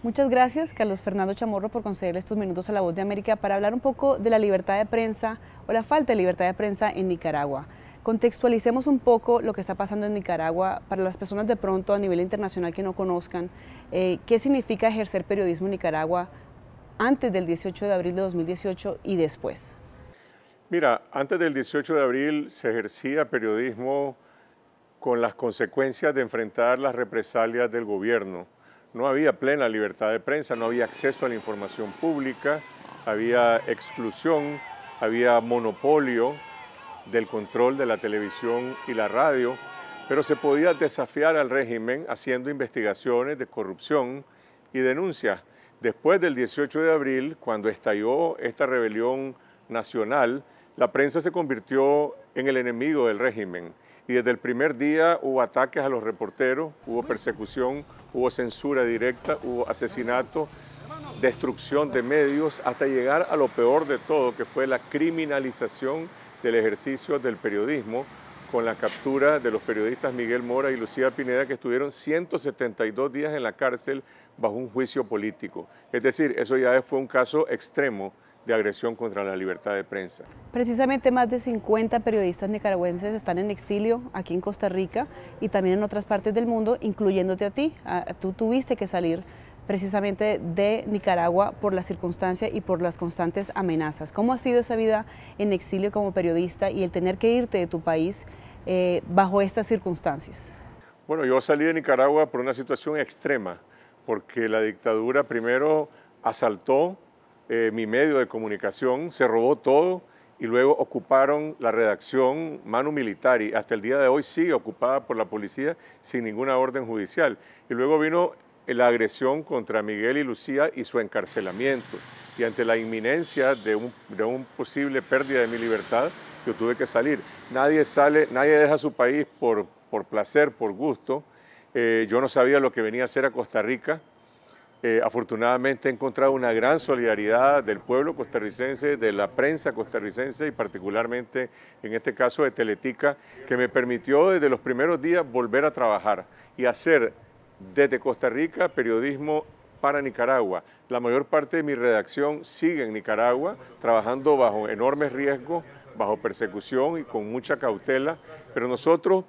Muchas gracias, Carlos Fernando Chamorro, por concederle estos minutos a La Voz de América para hablar un poco de la libertad de prensa o la falta de libertad de prensa en Nicaragua. Contextualicemos un poco lo que está pasando en Nicaragua para las personas de pronto a nivel internacional que no conozcan. Eh, ¿Qué significa ejercer periodismo en Nicaragua antes del 18 de abril de 2018 y después? Mira, antes del 18 de abril se ejercía periodismo con las consecuencias de enfrentar las represalias del gobierno no había plena libertad de prensa, no había acceso a la información pública, había exclusión, había monopolio del control de la televisión y la radio, pero se podía desafiar al régimen haciendo investigaciones de corrupción y denuncias. Después del 18 de abril, cuando estalló esta rebelión nacional, la prensa se convirtió en el enemigo del régimen y desde el primer día hubo ataques a los reporteros, hubo persecución hubo censura directa, hubo asesinato, destrucción de medios, hasta llegar a lo peor de todo, que fue la criminalización del ejercicio del periodismo con la captura de los periodistas Miguel Mora y Lucía Pineda, que estuvieron 172 días en la cárcel bajo un juicio político. Es decir, eso ya fue un caso extremo de agresión contra la libertad de prensa. Precisamente más de 50 periodistas nicaragüenses están en exilio aquí en Costa Rica y también en otras partes del mundo, incluyéndote a ti. Tú tuviste que salir precisamente de Nicaragua por la circunstancia y por las constantes amenazas. ¿Cómo ha sido esa vida en exilio como periodista y el tener que irte de tu país eh, bajo estas circunstancias? Bueno, yo salí de Nicaragua por una situación extrema, porque la dictadura primero asaltó, eh, mi medio de comunicación, se robó todo y luego ocuparon la redacción Manu y Hasta el día de hoy sigue ocupada por la policía sin ninguna orden judicial. Y luego vino la agresión contra Miguel y Lucía y su encarcelamiento. Y ante la inminencia de un, posible pérdida de mi libertad, yo tuve que salir. Nadie sale, nadie deja su país por, placer, por gusto. Eh, yo no sabía lo que venía a hacer a Costa Rica. Eh, afortunadamente he encontrado una gran solidaridad del pueblo costarricense, de la prensa costarricense y particularmente en este caso de Teletica, que me permitió desde los primeros días volver a trabajar y hacer desde Costa Rica periodismo para Nicaragua. La mayor parte de mi redacción sigue en Nicaragua, trabajando bajo enormes riesgos, bajo persecución y con mucha cautela, pero nosotros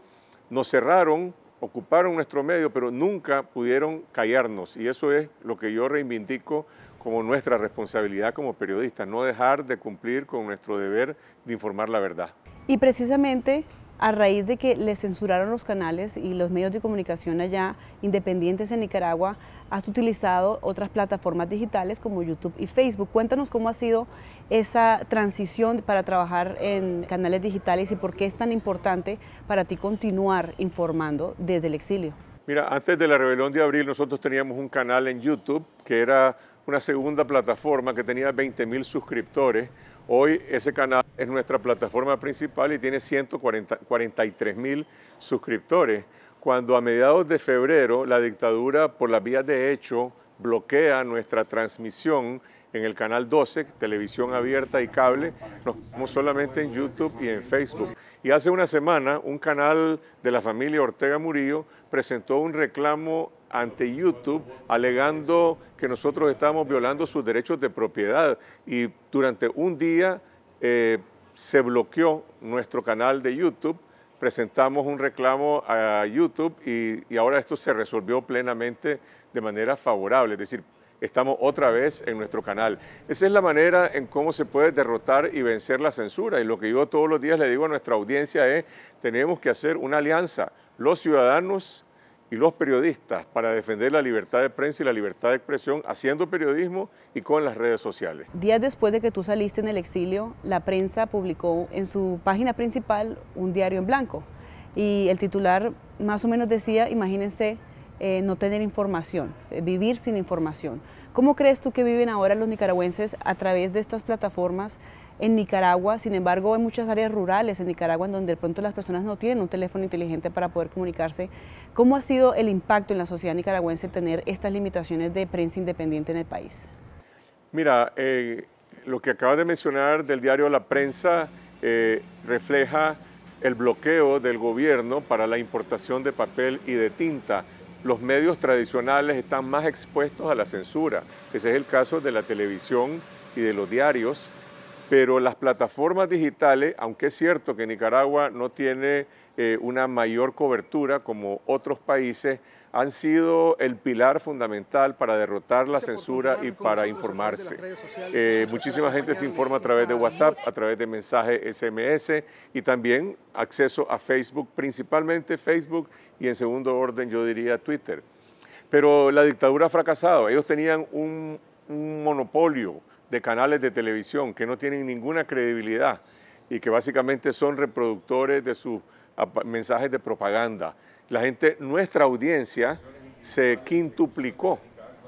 nos cerraron ocuparon nuestro medio, pero nunca pudieron callarnos. Y eso es lo que yo reivindico como nuestra responsabilidad como periodistas, no dejar de cumplir con nuestro deber de informar la verdad. Y precisamente a raíz de que le censuraron los canales y los medios de comunicación allá independientes en Nicaragua, has utilizado otras plataformas digitales como YouTube y Facebook. Cuéntanos cómo ha sido esa transición para trabajar en canales digitales y por qué es tan importante para ti continuar informando desde el exilio. Mira, antes de la rebelión de abril nosotros teníamos un canal en YouTube que era una segunda plataforma que tenía 20 mil suscriptores Hoy ese canal es nuestra plataforma principal y tiene 143 mil suscriptores. Cuando a mediados de febrero la dictadura por las vías de hecho bloquea nuestra transmisión en el canal 12, televisión abierta y cable, nos vemos solamente en YouTube y en Facebook. Y hace una semana un canal de la familia Ortega Murillo presentó un reclamo ante YouTube alegando que nosotros estamos violando sus derechos de propiedad y durante un día eh, se bloqueó nuestro canal de YouTube, presentamos un reclamo a YouTube y, y ahora esto se resolvió plenamente de manera favorable, es decir, estamos otra vez en nuestro canal. Esa es la manera en cómo se puede derrotar y vencer la censura y lo que yo todos los días le digo a nuestra audiencia es, tenemos que hacer una alianza, los ciudadanos, y los periodistas para defender la libertad de prensa y la libertad de expresión haciendo periodismo y con las redes sociales. Días después de que tú saliste en el exilio, la prensa publicó en su página principal un diario en blanco y el titular más o menos decía, imagínense eh, no tener información, eh, vivir sin información. ¿Cómo crees tú que viven ahora los nicaragüenses a través de estas plataformas en Nicaragua, sin embargo, hay muchas áreas rurales en Nicaragua en donde de pronto las personas no tienen un teléfono inteligente para poder comunicarse. ¿Cómo ha sido el impacto en la sociedad nicaragüense tener estas limitaciones de prensa independiente en el país? Mira, eh, lo que acabas de mencionar del diario La Prensa eh, refleja el bloqueo del gobierno para la importación de papel y de tinta. Los medios tradicionales están más expuestos a la censura. Ese es el caso de la televisión y de los diarios pero las plataformas digitales, aunque es cierto que Nicaragua no tiene eh, una mayor cobertura como otros países, han sido el pilar fundamental para derrotar la censura y para informarse. Eh, muchísima gente se informa a través de WhatsApp, a través de mensajes SMS y también acceso a Facebook, principalmente Facebook y en segundo orden yo diría Twitter. Pero la dictadura ha fracasado, ellos tenían un monopolio de canales de televisión que no tienen ninguna credibilidad y que básicamente son reproductores de sus mensajes de propaganda. La gente, nuestra audiencia se quintuplicó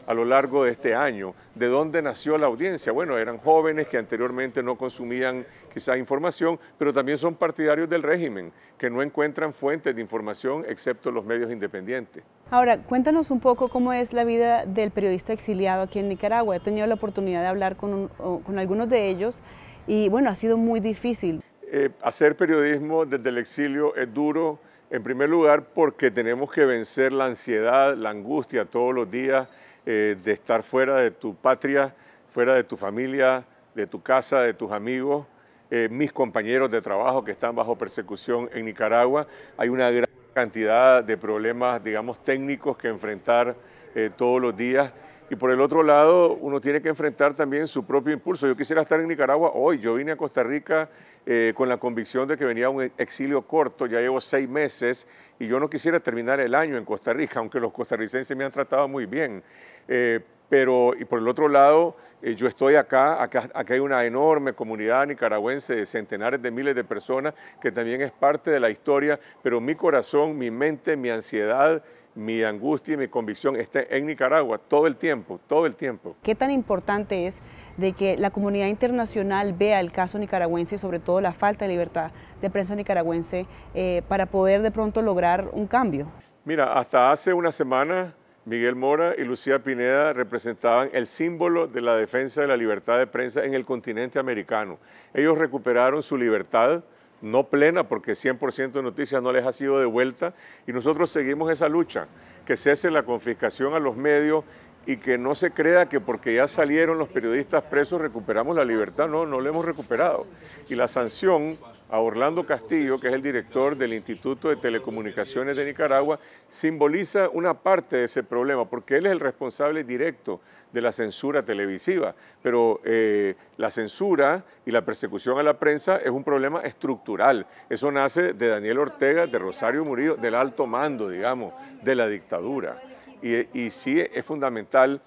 a lo largo de este año. ¿De dónde nació la audiencia? Bueno, eran jóvenes que anteriormente no consumían quizá información, pero también son partidarios del régimen, que no encuentran fuentes de información excepto los medios independientes. Ahora, cuéntanos un poco cómo es la vida del periodista exiliado aquí en Nicaragua. He tenido la oportunidad de hablar con, algunos de ellos y bueno, ha sido muy difícil. Eh, hacer periodismo desde el exilio es duro, en primer lugar, porque tenemos que vencer la ansiedad, la angustia todos los días eh, de estar fuera de tu patria, fuera de tu familia, de tu casa, de tus amigos, eh, mis compañeros de trabajo que están bajo persecución en Nicaragua. Hay una gran cantidad de problemas, digamos, técnicos que enfrentar eh, todos los días y por el otro lado, uno tiene que enfrentar también su propio impulso. Yo quisiera estar en Nicaragua hoy. Yo vine a Costa Rica eh, con la convicción de que venía un exilio corto, ya llevo seis meses y yo no quisiera terminar el año en Costa Rica, aunque los costarricenses me han tratado muy bien. Eh, pero, y por el otro lado, eh, yo estoy acá, acá, hay una enorme comunidad nicaragüense de centenares de miles de personas que también es parte de la historia, pero mi corazón, mi mente, mi ansiedad, mi angustia y mi convicción está en Nicaragua todo el tiempo, todo el tiempo. ¿Qué tan importante es de que la comunidad internacional vea el caso nicaragüense y sobre todo la falta de libertad de prensa nicaragüense eh, para poder de pronto lograr un cambio? Mira, hasta hace una semana Miguel Mora y Lucía Pineda representaban el símbolo de la defensa de la libertad de prensa en el continente americano. Ellos recuperaron su libertad, no plena, porque 100% de noticias no les ha sido devuelta, y nosotros seguimos esa lucha, que cese la confiscación a los medios y que no se crea que porque ya salieron los periodistas presos recuperamos la libertad, no, no lo hemos recuperado. Y la sanción a Orlando Castillo, que es el director del Instituto de Telecomunicaciones de Nicaragua, simboliza una parte de ese problema, porque él es el responsable directo de la censura televisiva. Pero eh, la censura y la persecución a la prensa es un problema estructural. Eso nace de Daniel Ortega, de Rosario Murillo, del alto mando, digamos, de la dictadura. Y, sí es fundamental.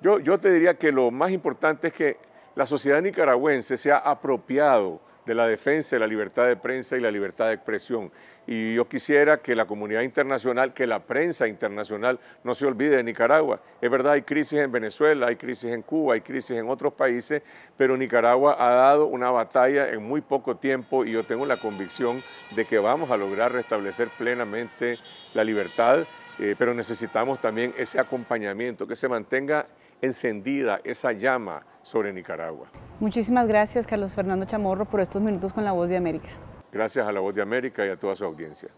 Yo, yo te diría que lo más importante es que la sociedad nicaragüense se ha apropiado de la defensa de la libertad de prensa y la libertad de expresión. Y yo quisiera que la comunidad internacional, que la prensa internacional no se olvide de Nicaragua. Es verdad, hay crisis en Venezuela, hay crisis en Cuba, hay crisis en otros países, pero Nicaragua ha dado una batalla en muy poco tiempo y yo tengo la convicción de que vamos a lograr restablecer plenamente la libertad, eh, pero necesitamos también ese acompañamiento, que se mantenga encendida esa llama sobre Nicaragua. Muchísimas gracias, Carlos Fernando Chamorro, por estos minutos con La Voz de América. Gracias a La Voz de América y a toda su audiencia.